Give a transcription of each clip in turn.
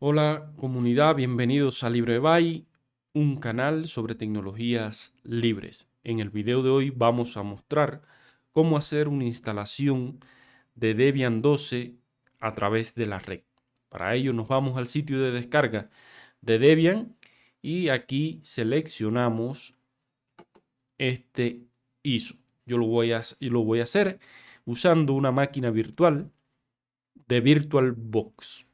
Hola comunidad, bienvenidos a LibreBay, un canal sobre tecnologías libres. En el video de hoy vamos a mostrar cómo hacer una instalación de Debian 12 a través de la red. Para ello nos vamos al sitio de descarga de Debian y aquí seleccionamos este ISO. Yo lo voy a, yo lo voy a hacer usando una máquina virtual de VirtualBox.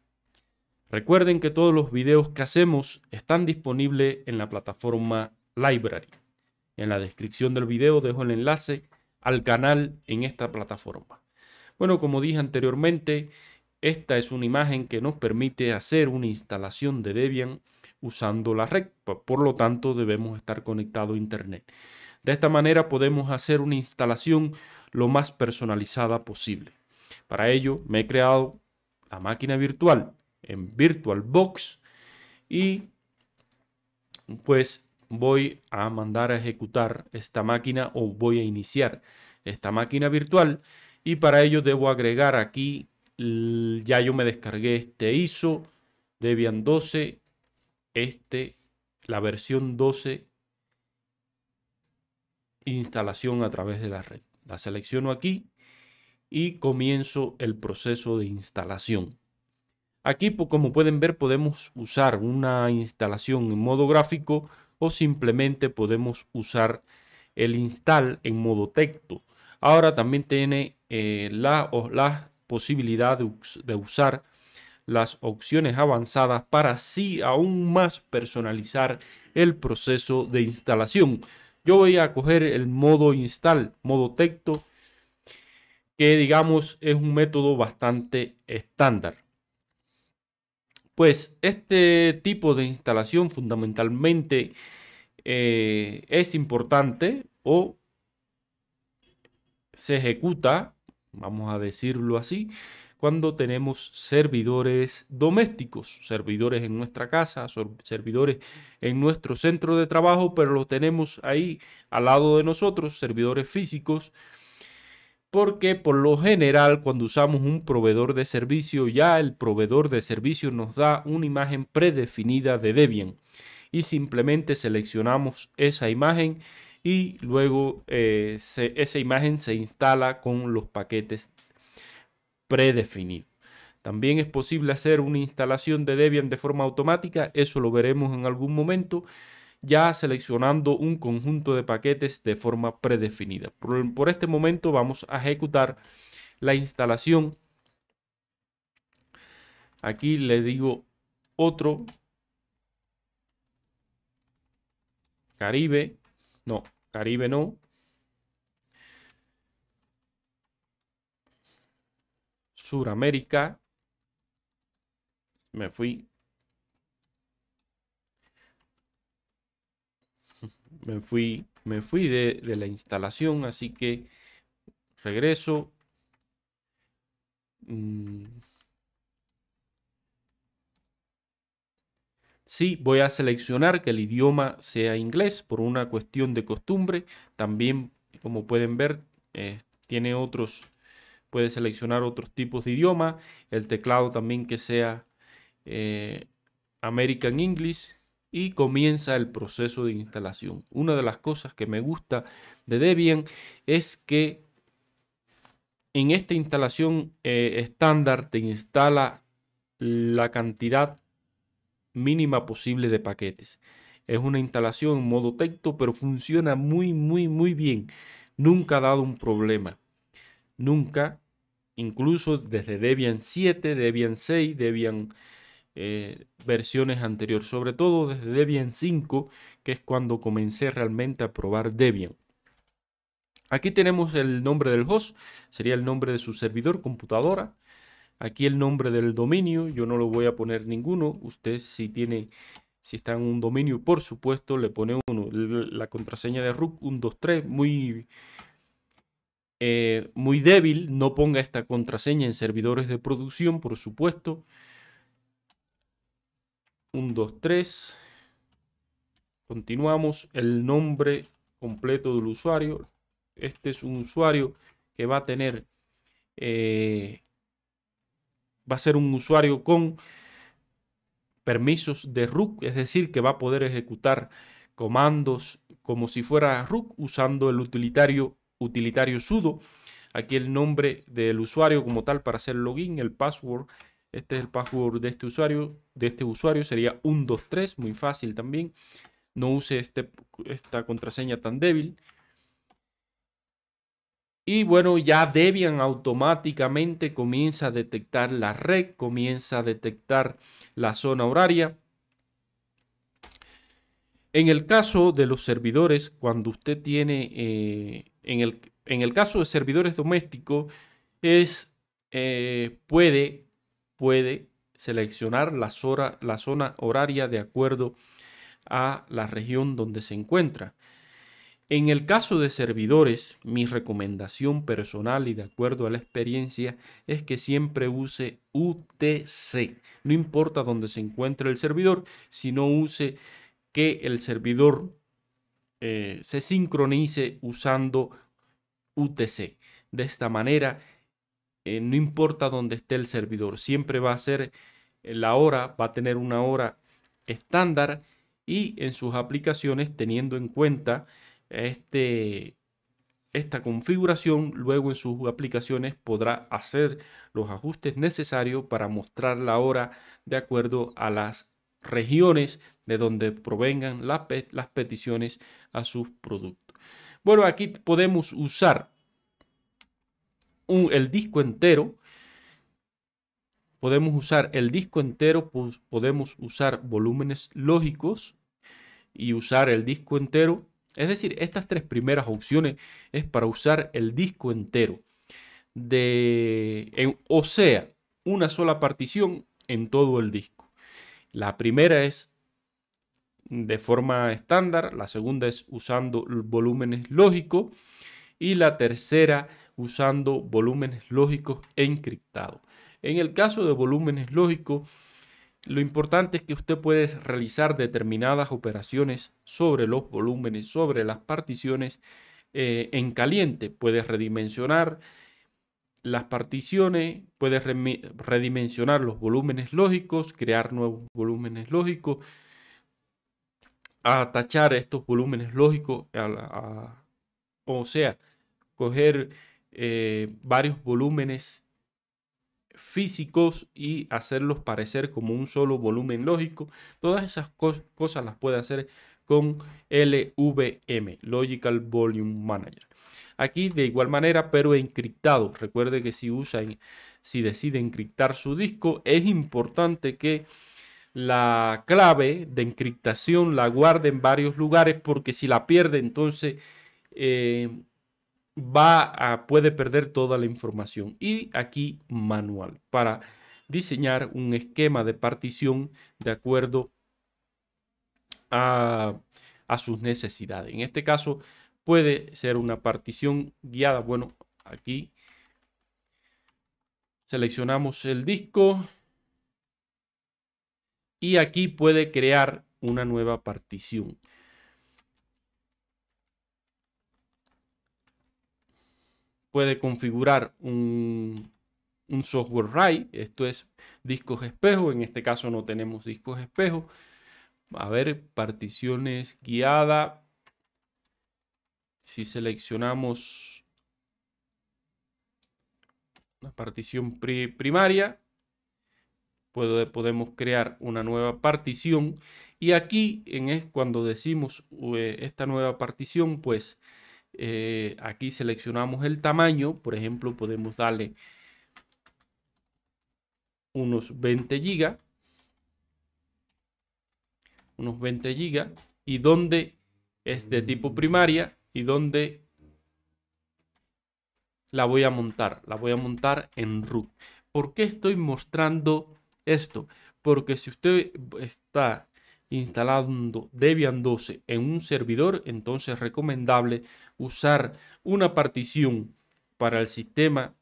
Recuerden que todos los videos que hacemos están disponibles en la plataforma Library. En la descripción del video dejo el enlace al canal en esta plataforma. Bueno, como dije anteriormente, esta es una imagen que nos permite hacer una instalación de Debian usando la red. Por lo tanto, debemos estar conectados a Internet. De esta manera podemos hacer una instalación lo más personalizada posible. Para ello, me he creado la máquina virtual en VirtualBox y pues voy a mandar a ejecutar esta máquina o voy a iniciar esta máquina virtual y para ello debo agregar aquí ya yo me descargué este ISO Debian 12 este la versión 12 instalación a través de la red la selecciono aquí y comienzo el proceso de instalación Aquí, como pueden ver, podemos usar una instalación en modo gráfico o simplemente podemos usar el install en modo texto. Ahora también tiene eh, la, posibilidad de, de, usar las opciones avanzadas para así aún más personalizar el proceso de instalación. Yo voy a coger el modo install, modo texto, que digamos es un método bastante estándar. Pues este tipo de instalación fundamentalmente eh, es importante o se ejecuta, vamos a decirlo así, cuando tenemos servidores domésticos, servidores en nuestra casa, servidores en nuestro centro de trabajo, pero los tenemos ahí al lado de nosotros, servidores físicos porque por lo general cuando usamos un proveedor de servicio ya el proveedor de servicio nos da una imagen predefinida de Debian y simplemente seleccionamos esa imagen y luego eh, esa imagen se instala con los paquetes predefinidos. También es posible hacer una instalación de Debian de forma automática, eso lo veremos en algún momento ya seleccionando un conjunto de paquetes de forma predefinida. Por, este momento vamos a ejecutar la instalación. Aquí le digo otro Caribe. No, Caribe no. Suramérica. Me fui me fui, me fui de, la instalación, así que regreso. Mm. Sí, voy a seleccionar que el idioma sea inglés por una cuestión de costumbre. También, como pueden ver, eh, tiene otros, puede seleccionar otros tipos de idioma. El teclado también que sea eh, American English y comienza el proceso de instalación. Una de las cosas que me gusta de Debian es que en esta instalación eh, estándar te instala la cantidad mínima posible de paquetes. Es una instalación en modo texto, pero funciona muy, muy, muy bien. Nunca ha dado un problema. Nunca, incluso desde Debian 7, Debian 6, Debian eh, versiones anteriores, sobre todo desde Debian 5, que es cuando comencé realmente a probar Debian. Aquí tenemos el nombre del host, sería el nombre de su servidor, computadora. Aquí el nombre del dominio, yo no lo voy a poner ninguno. Usted si tiene, si está en un dominio, por supuesto, le pone uno. La contraseña de root 123, muy, eh, muy débil. No ponga esta contraseña en servidores de producción, por supuesto. 1, 2, 3. Continuamos. El nombre completo del usuario. Este es un usuario que va a tener... Eh, va a ser un usuario con permisos de RUC, es decir, que va a poder ejecutar comandos como si fuera RUC usando el utilitario, utilitario sudo. Aquí el nombre del usuario como tal para hacer login, el password este es el password de este usuario. De este usuario sería 123, muy fácil también. No use este, esta contraseña tan débil. Y bueno, ya Debian automáticamente comienza a detectar la red, comienza a detectar la zona horaria. En el caso de los servidores, cuando usted tiene, eh, en, el, en, el, caso de servidores domésticos, es, eh, puede puede seleccionar la, zona, horaria de acuerdo a la región donde se encuentra. En el caso de servidores, mi recomendación personal y de acuerdo a la experiencia es que siempre use UTC. No importa dónde se encuentre el servidor, sino use que el servidor eh, se sincronice usando UTC. De esta manera eh, no importa dónde esté el servidor, siempre va a ser eh, la hora, va a tener una hora estándar y en sus aplicaciones teniendo en cuenta este, esta configuración, luego en sus aplicaciones podrá hacer los ajustes necesarios para mostrar la hora de acuerdo a las regiones de donde provengan las, las peticiones a sus productos. Bueno, aquí podemos usar el disco entero. Podemos usar el disco entero, pues, podemos usar volúmenes lógicos y usar el disco entero. Es decir, estas tres primeras opciones es para usar el disco entero. De, o sea, una sola partición en todo el disco. La primera es de forma estándar, la segunda es usando volúmenes lógicos y la tercera usando volúmenes lógicos e encriptados. En el caso de volúmenes lógicos, lo importante es que usted puede realizar determinadas operaciones sobre los volúmenes, sobre las particiones eh, en caliente. Puede redimensionar las particiones, Puede redimensionar los volúmenes lógicos, crear nuevos volúmenes lógicos, atachar estos volúmenes lógicos, o sea, coger eh, varios volúmenes físicos y hacerlos parecer como un solo volumen lógico. Todas esas cosas las puede hacer con LVM, Logical Volume Manager. Aquí de igual manera, pero encriptado. Recuerde que si usa, si decide encriptar su disco, es importante que la clave de encriptación la guarde en varios lugares porque si la pierde, entonces eh, puede perder toda la información. Y aquí manual para diseñar un esquema de partición de acuerdo a sus necesidades. En este caso puede ser una partición guiada. Bueno, aquí seleccionamos el disco y aquí puede crear una nueva partición. puede configurar un, software RAI, esto es discos espejo, en este caso no tenemos discos espejo. A ver, particiones guiada. Si seleccionamos La partición primaria, podemos crear una nueva partición. Y aquí en es cuando decimos eh, esta nueva partición, pues eh, aquí seleccionamos el tamaño, por ejemplo, podemos darle unos 20 gigas, unos 20 gigas, y donde es de tipo primaria y donde la voy a montar, la voy a montar en root. ¿Por qué estoy mostrando esto? Porque si usted está instalando Debian 12 en un servidor, entonces es recomendable usar una partición para el sistema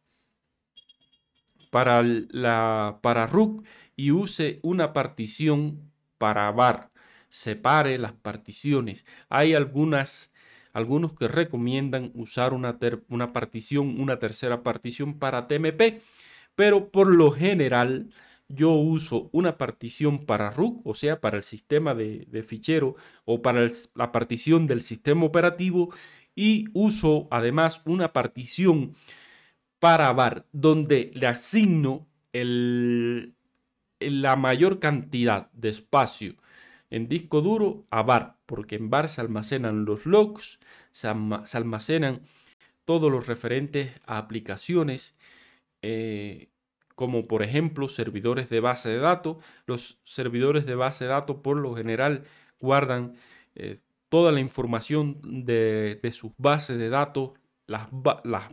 para la para RUC y use una partición para VAR. Separe las particiones. Hay algunas algunos que recomiendan usar una, una partición, una tercera partición para TMP, pero por lo general yo uso una partición para RUC, o sea, para el sistema de, fichero o para la partición del sistema operativo y uso además una partición para VAR donde le asigno la mayor cantidad de espacio en disco duro a VAR, porque en VAR se almacenan los logs, se, almacenan todos los referentes a aplicaciones eh, como por ejemplo servidores de base de datos. Los servidores de base de datos por lo general guardan eh, toda la información de, sus bases de datos, las,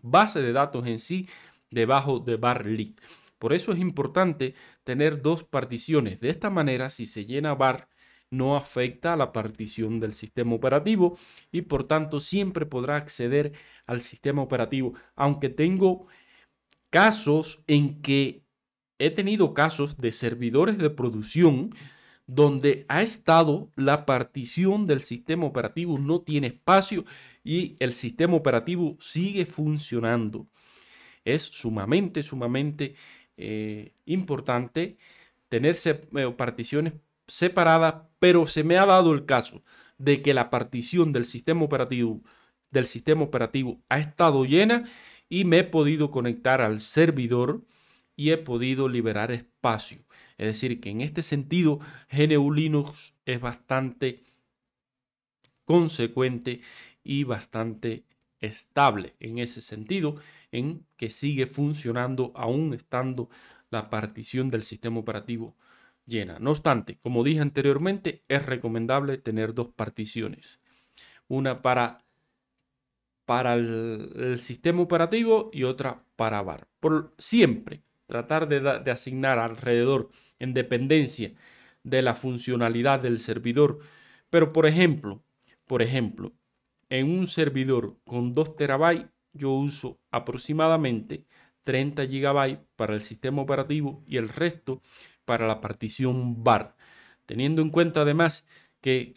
bases de datos en sí debajo de lit Por eso es importante tener dos particiones. De esta manera, si se llena bar, no afecta a la partición del sistema operativo y por tanto siempre podrá acceder al sistema operativo. Aunque tengo casos en que he tenido casos de servidores de producción donde ha estado la partición del sistema operativo, no tiene espacio y el sistema operativo sigue funcionando. Es sumamente, sumamente eh, importante tener eh, particiones separadas, pero se me ha dado el caso de que la partición del sistema operativo, del sistema operativo ha estado llena y me he podido conectar al servidor y he podido liberar espacio. Es decir, que en este sentido GNU Linux es bastante consecuente y bastante estable en ese sentido, en que sigue funcionando aún estando la partición del sistema operativo llena. No obstante, como dije anteriormente, es recomendable tener dos particiones. Una para para el, sistema operativo y otra para VAR. Por siempre tratar de, asignar alrededor en dependencia de la funcionalidad del servidor. Pero por ejemplo, por ejemplo, en un servidor con 2 terabytes yo uso aproximadamente 30 GB para el sistema operativo y el resto para la partición VAR. Teniendo en cuenta además que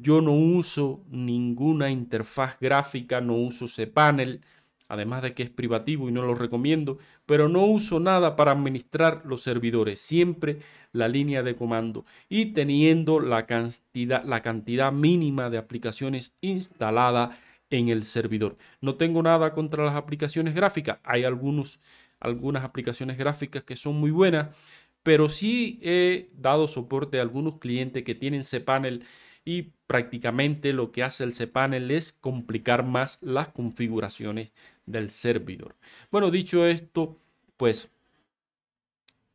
yo no uso ninguna interfaz gráfica, no uso cPanel, además de que es privativo y no lo recomiendo, pero no uso nada para administrar los servidores, siempre la línea de comando y teniendo la cantidad, la cantidad mínima de aplicaciones instalada en el servidor. No tengo nada contra las aplicaciones gráficas, hay algunos, algunas aplicaciones gráficas que son muy buenas, pero sí he dado soporte a algunos clientes que tienen cPanel y prácticamente lo que hace el cPanel es complicar más las configuraciones del servidor. Bueno, dicho esto, pues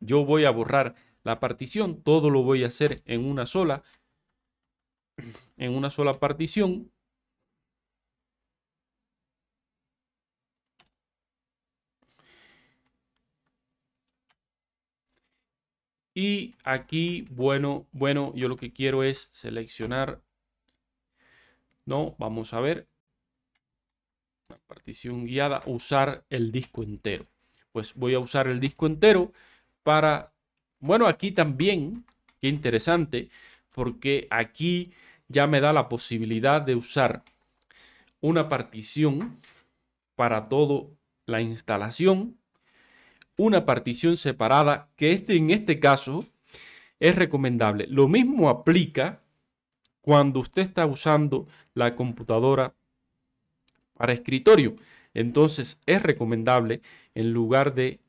yo voy a borrar la partición, todo lo voy a hacer en una sola en una sola partición Y aquí, bueno, bueno, yo lo que quiero es seleccionar. No, vamos a ver. La partición guiada, usar el disco entero. Pues voy a usar el disco entero para... Bueno, aquí también, qué interesante, porque aquí ya me da la posibilidad de usar una partición para toda la instalación una partición separada, que este, en este caso es recomendable. Lo mismo aplica cuando usted está usando la computadora para escritorio. Entonces es recomendable en lugar de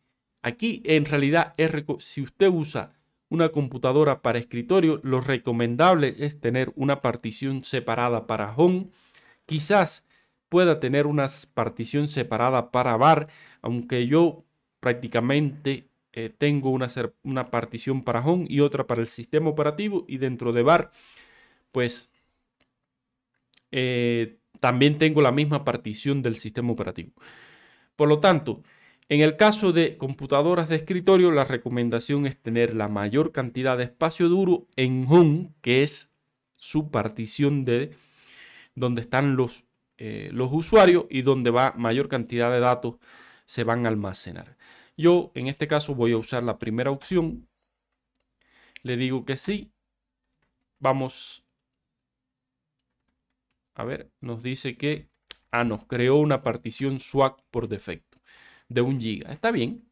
aquí, en realidad, es, si usted usa una computadora para escritorio, lo recomendable es tener una partición separada para home. Quizás pueda tener una partición separada para bar, aunque yo prácticamente eh, tengo una, una partición para home y otra para el sistema operativo y dentro de bar pues eh, también tengo la misma partición del sistema operativo. Por lo tanto, en el caso de computadoras de escritorio, la recomendación es tener la mayor cantidad de espacio duro en home, que es su partición de donde están los, eh, los usuarios y donde va mayor cantidad de datos se van a almacenar. Yo en este caso voy a usar la primera opción. Le digo que sí. Vamos. A ver, nos dice que... Ah, nos creó una partición swap por defecto de un giga. Está bien.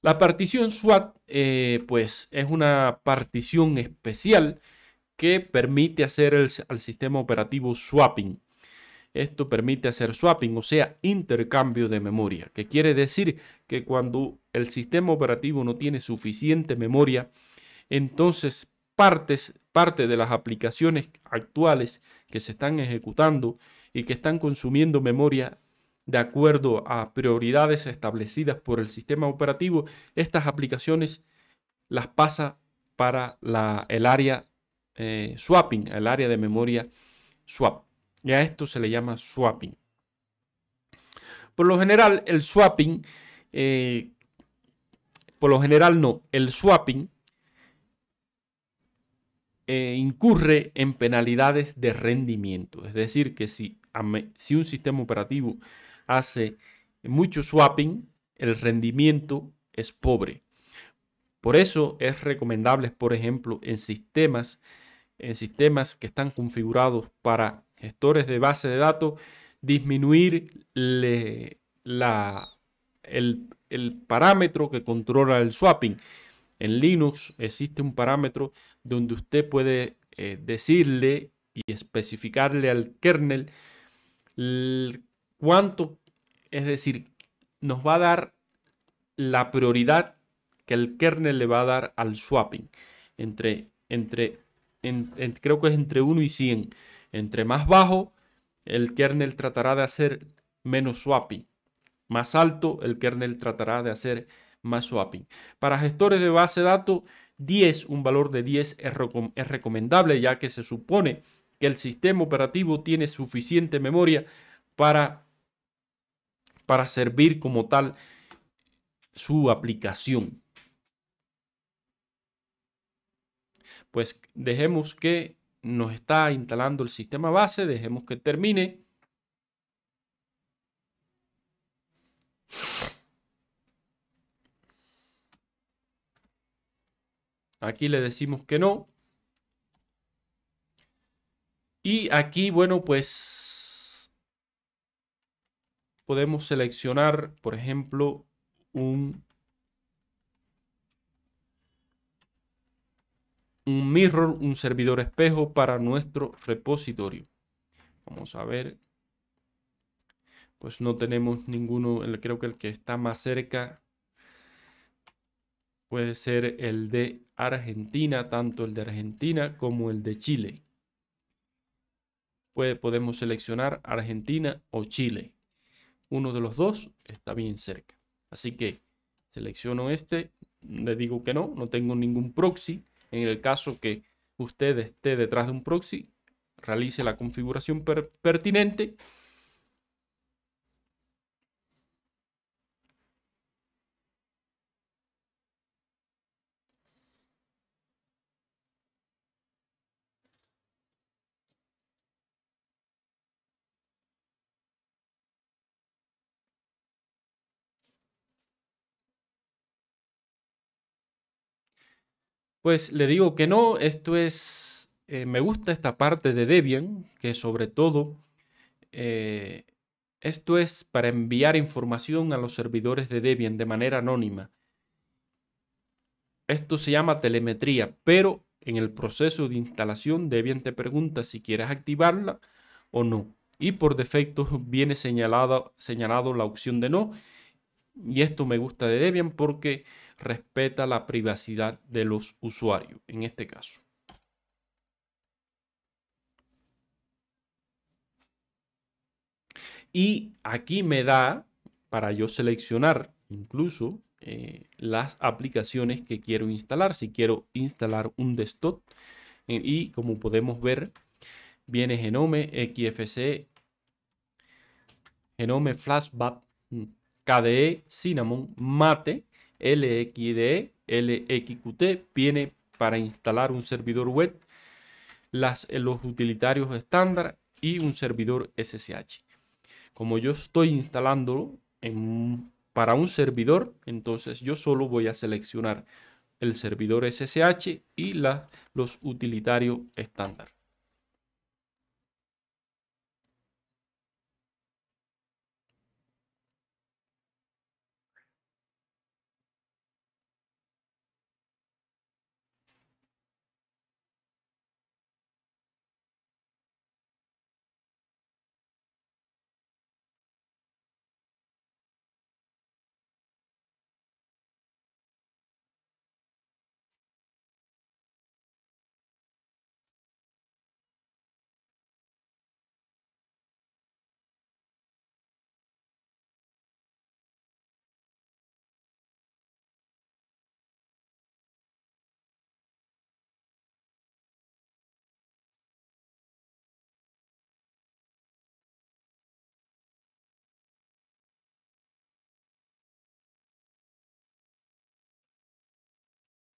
La partición swap eh, pues, es una partición especial que permite hacer al sistema operativo swapping. Esto permite hacer swapping, o sea, intercambio de memoria, que quiere decir que cuando el sistema operativo no tiene suficiente memoria, entonces partes, parte de las aplicaciones actuales que se están ejecutando y que están consumiendo memoria de acuerdo a prioridades establecidas por el sistema operativo, estas aplicaciones las pasa para la, el área eh, swapping, el área de memoria swap. Y a esto se le llama swapping. Por lo general, el swapping, eh, por lo general no, el swapping eh, incurre en penalidades de rendimiento. Es decir, que si, si un sistema operativo hace mucho swapping, el rendimiento es pobre. Por eso es recomendable, por ejemplo, en sistemas, en sistemas que están configurados para gestores de base de datos, disminuir el, parámetro que controla el swapping. En Linux existe un parámetro donde usted puede eh, decirle y especificarle al kernel cuánto, es decir, nos va a dar la prioridad que el kernel le va a dar al swapping. Entre, entre, creo que es entre 1 y 100. Entre más bajo, el kernel tratará de hacer menos swapping. Más alto, el kernel tratará de hacer más swapping. Para gestores de base de datos, 10, un valor de 10 es, es recomendable ya que se supone que el sistema operativo tiene suficiente memoria para, para servir como tal su aplicación. Pues dejemos que nos está instalando el sistema base. Dejemos que termine. Aquí le decimos que no. Y aquí, bueno, pues podemos seleccionar, por ejemplo, un un mirror, un servidor espejo para nuestro repositorio. Vamos a ver. Pues no tenemos ninguno, creo que el que está más cerca puede ser el de Argentina, tanto el de Argentina como el de Chile. Puede podemos seleccionar Argentina o Chile. Uno de los dos está bien cerca. Así que selecciono este, le digo que no, no tengo ningún proxy en el caso que usted esté detrás de un proxy, realice la configuración pertinente Pues le digo que no, esto es, eh, me gusta esta parte de Debian, que sobre todo, eh, esto es para enviar información a los servidores de Debian de manera anónima. Esto se llama telemetría, pero en el proceso de instalación Debian te pregunta si quieres activarla o no. Y por defecto viene señalada señalado la opción de no. Y esto me gusta de Debian porque respeta la privacidad de los usuarios, en este caso. Y aquí me da para yo seleccionar incluso eh, las aplicaciones que quiero instalar. Si quiero instalar un desktop eh, y como podemos ver, viene Genome, XFC, Genome Flashback, mm, KDE, Cinnamon, Mate, LXDE, LXQT, viene para instalar un servidor web, eh, los utilitarios estándar y un servidor SSH. Como yo estoy instalándolo para un servidor, entonces yo solo voy a seleccionar el servidor SSH y los utilitarios estándar.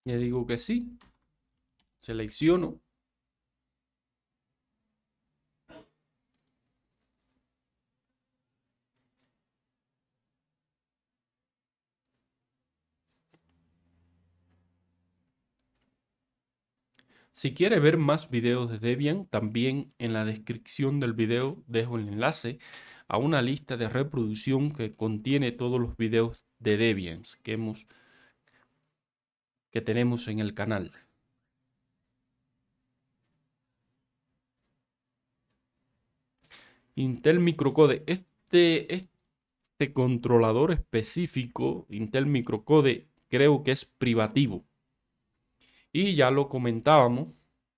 Le digo que sí. Selecciono. Si quiere ver más videos de Debian, también en la descripción del video dejo el enlace a una lista de reproducción que contiene todos los videos de Debian que hemos que tenemos en el canal. Intel Microcode. Este, este controlador específico, Intel Microcode, creo que es privativo. Y ya lo comentábamos.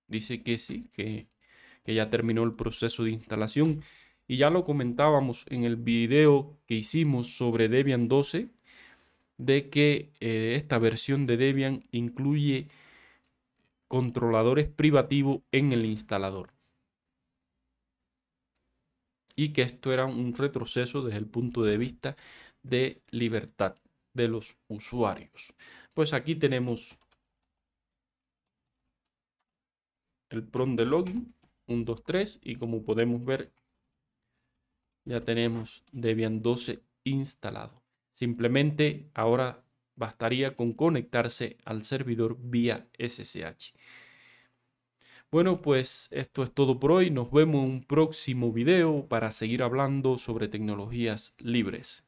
Dice que sí, que, que ya terminó el proceso de instalación. Y ya lo comentábamos en el video que hicimos sobre Debian 12, de que eh, esta versión de Debian incluye controladores privativos en el instalador. Y que esto era un retroceso desde el punto de vista de libertad de los usuarios. Pues aquí tenemos el prompt de login 123 y como podemos ver ya tenemos Debian 12 instalado. Simplemente ahora bastaría con conectarse al servidor vía SSH. Bueno, pues esto es todo por hoy. Nos vemos en un próximo video para seguir hablando sobre tecnologías libres.